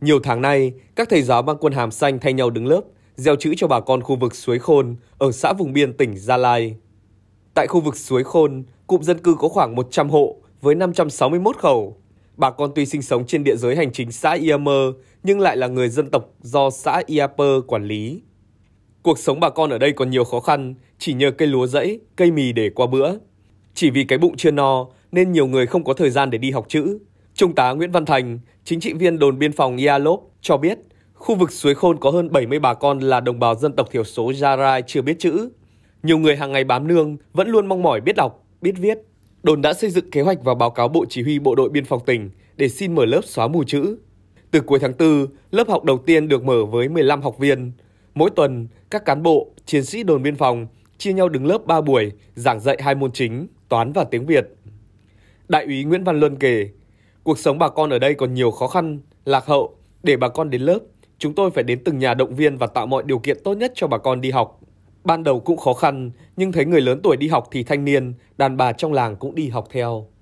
Nhiều tháng nay, các thầy giáo mang quân hàm xanh thay nhau đứng lớp, gieo chữ cho bà con khu vực Suối Khôn ở xã vùng biên tỉnh Gia Lai. Tại khu vực Suối Khôn, cụm dân cư có khoảng 100 hộ với 561 khẩu. Bà con tuy sinh sống trên địa giới hành chính xã iamơ nhưng lại là người dân tộc do xã iapơ quản lý. Cuộc sống bà con ở đây còn nhiều khó khăn, chỉ nhờ cây lúa rẫy, cây mì để qua bữa. Chỉ vì cái bụng chưa no nên nhiều người không có thời gian để đi học chữ, Trung tá Nguyễn Văn Thành, chính trị viên đồn biên phòng Ialop cho biết, khu vực suối khôn có hơn 70 bà con là đồng bào dân tộc thiểu số Jarai chưa biết chữ. Nhiều người hàng ngày bám nương vẫn luôn mong mỏi biết đọc, biết viết. Đồn đã xây dựng kế hoạch và báo cáo Bộ Chỉ huy Bộ đội Biên phòng tỉnh để xin mở lớp xóa mù chữ. Từ cuối tháng 4, lớp học đầu tiên được mở với 15 học viên. Mỗi tuần, các cán bộ, chiến sĩ đồn biên phòng chia nhau đứng lớp 3 buổi giảng dạy hai môn chính, toán và tiếng Việt. Đại úy Nguyễn Văn Luân kể, Cuộc sống bà con ở đây còn nhiều khó khăn, lạc hậu. Để bà con đến lớp, chúng tôi phải đến từng nhà động viên và tạo mọi điều kiện tốt nhất cho bà con đi học. Ban đầu cũng khó khăn, nhưng thấy người lớn tuổi đi học thì thanh niên, đàn bà trong làng cũng đi học theo.